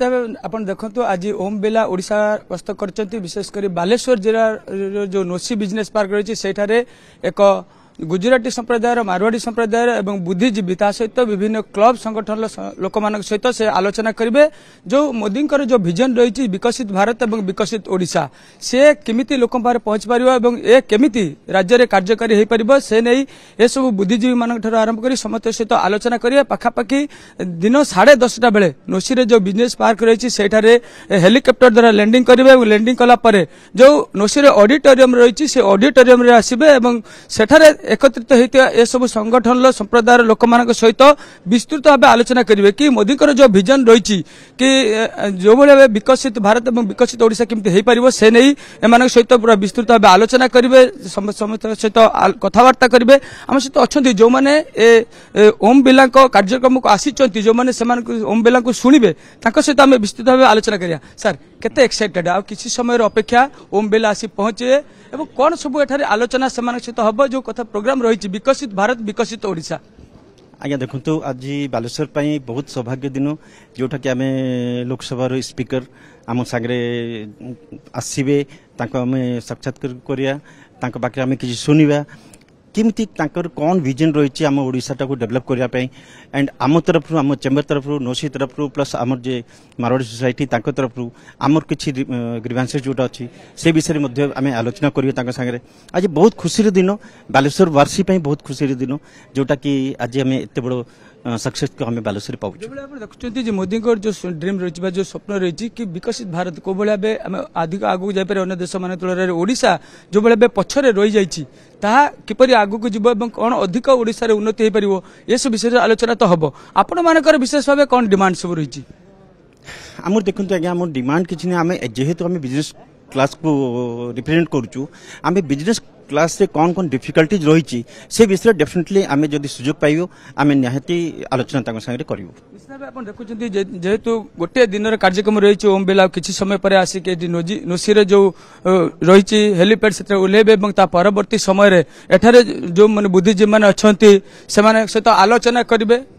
তবে আপনার দেখুন আজ ওম বিলা ওড়শা গস্ত করছেন বিশেষ করে বালেশ্বর জেলার যে নোসি বিজনেস পার্ক রয়েছে সেইটার এক ଗୁଜୁରାଟୀ ସମ୍ପ୍ରଦାୟର ମାରୱାଡ଼ି ସମ୍ପ୍ରଦାୟର ଏବଂ ବୁଦ୍ଧିଜୀବୀ ତା ସହିତ ବିଭିନ୍ନ କ୍ଲବ୍ ସଂଗଠନର ଲୋକମାନଙ୍କ ସହିତ ସେ ଆଲୋଚନା କରିବେ ଯେଉଁ ମୋଦିଙ୍କର ଯେଉଁ ଭିଜନ ରହିଛି ବିକଶିତ ଭାରତ ଏବଂ ବିକଶିତ ଓଡ଼ିଶା ସେ କେମିତି ଲୋକଙ୍କ ପାଖରେ ପହଞ୍ଚିପାରିବ ଏବଂ ଏ କେମିତି ରାଜ୍ୟରେ କାର୍ଯ୍ୟକାରୀ ହୋଇପାରିବ ସେ ନେଇ ଏସବୁ ବୁଦ୍ଧିଜୀବୀମାନଙ୍କଠାରୁ ଆରମ୍ଭ କରି ସମସ୍ତଙ୍କ ସହିତ ଆଲୋଚନା କରିବା ପାଖାପାଖି ଦିନ ସାଢ଼େ ଦଶଟା ବେଳେ ନୋସିରେ ଯେଉଁ ବିଜନେସ୍ ପାର୍କ ରହିଛି ସେଠାରେ ହେଲିକପ୍ଟର ଦ୍ୱାରା ଲ୍ୟାଣ୍ଡିଂ କରିବେ ଏବଂ ଲ୍ୟାଣ୍ଡିଂ କଲା ପରେ ଯେଉଁ ନୋସିରେ ଅଡିଟୋରିୟମ୍ ରହିଛି ସେ ଅଡିଟୋରିୟମ୍ରେ ଆସିବେ ଏବଂ ସେଠାରେ একত্রিত হয়েছে এসব সংগঠন সম্প্রদায়ের লোক সহিত বিস্তৃত ভাবে আলোচনা করবে কি মোদীকর যে ভিজন রয়েছে কি যেভাবে ভাবে বিকশিত ভারত এবং বিকশিত ওড়শা কমিটি হয়ে হয়েপার সে নেই এমান সহিত পুরা বিস্তৃত ভাবে আলোচনা করবে সমস্ত সহিত কথাবার্তা করবে আমার সহ অনেক যে ওম বিলা কার্যক্রম আসিছেন যে ওম বিলা শুণবে তাঁর সহ আমি বিস্তৃত ভাবে আলোচনা করা স্যার কত এক্সাইটেড আছে কিছু সময়ের অপেক্ষা ওম বিলা আসি পৌঁছে এবং কোণ সব এখানে আলোচনা সে হব যে কথা प्रोग्राम रही विकसित भारत विकसित ओडा ଆଜ୍ଞା ଦେଖନ୍ତୁ ଆଜି ବାଲେଶ୍ୱର ପାଇଁ ବହୁତ ସୌଭାଗ୍ୟ ଦିନ ଯେଉଁଟାକି ଆମେ ଲୋକସଭାର ସ୍ପିକର ଆମ ସାଙ୍ଗରେ ଆସିବେ ତାଙ୍କୁ ଆମେ ସାକ୍ଷାତ କରିବା ତାଙ୍କ ପାଖରେ ଆମେ କିଛି ଶୁଣିବା केमी कौन विजन रही आम ओडाटा को डेभलप करने एंड आम तरफ आम चेम्बर तरफ नोसी तरफ प्लस आम जे मारवाड़ी सोसायटी तरफ आमर किसी ग्रीभांस जो अच्छी विषय में आलोचना करेंगे आज बहुत खुशी दिन बालेश्वर वार्षी बहुत खुशी दिन जोटा कि आज आम एत बड़ ସକ୍ସେସକୁ ଆମେ ବାଲେଶ୍ୱରୀ ପାଉଛୁ ଯେଉଁଭଳି ଆପଣ ଦେଖୁଛନ୍ତି ଯେ ମୋଦିଙ୍କର ଯେଉଁ ଡ୍ରିମ୍ ରହିଛି ବା ଯେଉଁ ସ୍ୱପ୍ନ ରହିଛି କି ବିକଶିତ ଭାରତ କେଉଁଭଳି ଭାବେ ଆମେ ଅଧିକ ଆଗକୁ ଯାଇପାରିବା ଅନ୍ୟ ଦେଶମାନଙ୍କ ତୁଳନାରେ ଓଡ଼ିଶା ଯେଉଁଭଳି ଭାବେ ପଛରେ ରହିଯାଇଛି ତାହା କିପରି ଆଗକୁ ଯିବ ଏବଂ କ'ଣ ଅଧିକ ଓଡ଼ିଶାରେ ଉନ୍ନତି ହୋଇପାରିବ ଏସବୁ ବିଷୟରେ ଆଲୋଚନା ତ ହେବ ଆପଣମାନଙ୍କର ବିଶେଷ ଭାବେ କ'ଣ ଡିମାଣ୍ଡ ସବୁ ରହିଛି ଆମର ଦେଖନ୍ତୁ ଆଜ୍ଞା ଆମର ଡିମାଣ୍ଡ କିଛି ନାହିଁ ଆମେ ଯେହେତୁ ଆମେ ବିଜନେସ୍ କ୍ଲାସ୍କୁ ରିପ୍ରେଜେଣ୍ଟ କରୁଛୁ ଆମେ ବିଜନେସ୍ କ୍ଲାସ୍ରେ କ'ଣ କ'ଣ ଡିଫିକଲ୍ଟିଜ୍ ରହିଛି ସେ ବିଷୟରେ ଡେଫିନେଟଲି ଆମେ ଯଦି ସୁଯୋଗ ପାଇବୁ ଆମେ ନିହାତି ଆଲୋଚନା ତାଙ୍କ ସାଙ୍ଗରେ କରିବୁ ଆପଣ ଦେଖୁଛନ୍ତି ଯେହେତୁ ଗୋଟିଏ ଦିନର କାର୍ଯ୍ୟକ୍ରମ ରହିଛି ଓମ୍ ବିର୍ଲା କିଛି ସମୟ ପରେ ଆସିକି ଏଠି ନୋସିରେ ଯେଉଁ ରହିଛି ହେଲିପ୍ୟାଡ୍ ସେଥିରେ ଓହ୍ଲାଇବେ ଏବଂ ତା ପରବର୍ତ୍ତୀ ସମୟରେ ଏଠାରେ ଯେଉଁମାନେ ବୁଦ୍ଧିଜୀବୀମାନେ ଅଛନ୍ତି ସେମାନଙ୍କ ସହିତ ଆଲୋଚନା କରିବେ